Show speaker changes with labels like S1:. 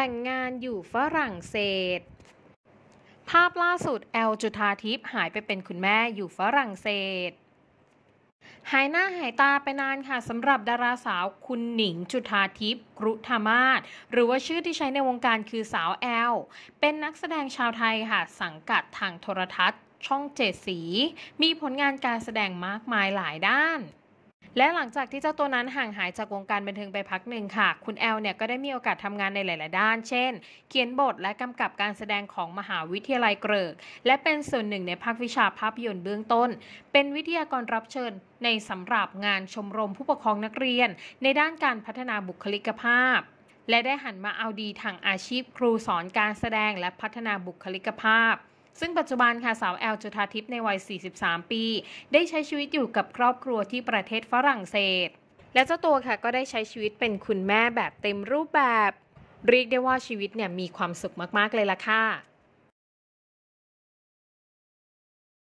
S1: แต่งงานอยู่ฝรั่งเศส ภาพล่าสุดแอลจุธาทิพย์หายไปเป็นคุณแม่อยู่ฝรั่งเศส หายหน้าหายตาไปนานค่ะสำหรับดาราสาวคุณหนิง จุธาทิพย์กรุธามาศหรือว่าชื่อที่ใช้ในวงการคือสาวแอล เป็นนักแสดงชาวไทยค่ะ สังกัดทางโทรทัศน์ ช่องเจ็ดสี มีผลงานการแสดงมากมายหลายด้านและหลังจากที่เจ้าตัวนั้นห่างหายจากวงการบันเทิงไปพักหนึ่งค่ะ คุณแอลเนี่ยก็ได้มีโอกาสทำงานในหลาย ๆ ด้าน เช่น เขียนบทและกำกับการแสดงของมหาวิทยาลัยเกริกและเป็นส่วนหนึ่งในภาควิชาภาพยนตร์เบื้องต้น เป็นวิทยากรรับเชิญในสำหรับงานชมรมผู้ปกครองนักเรียน ในด้านการพัฒนาบุคลิกภาพ และได้หันมาเอาดีทางอาชีพ ครูสอนการแสดงและพัฒนาบุคลิกภาพซึ่งปัจจุบันค่ะ สาวแอลจุธาทิพย์ในวัย 43 ปี ได้ใช้ชีวิตอยู่กับครอบครัวที่ประเทศฝรั่งเศส และเจ้าตัวค่ะก็ได้ใช้ชีวิตเป็นคุณแม่แบบเต็มรูปแบบเรียกได้ว่าชีวิตเนี่ยมีความสุขมากๆเลยล่ะค่ะ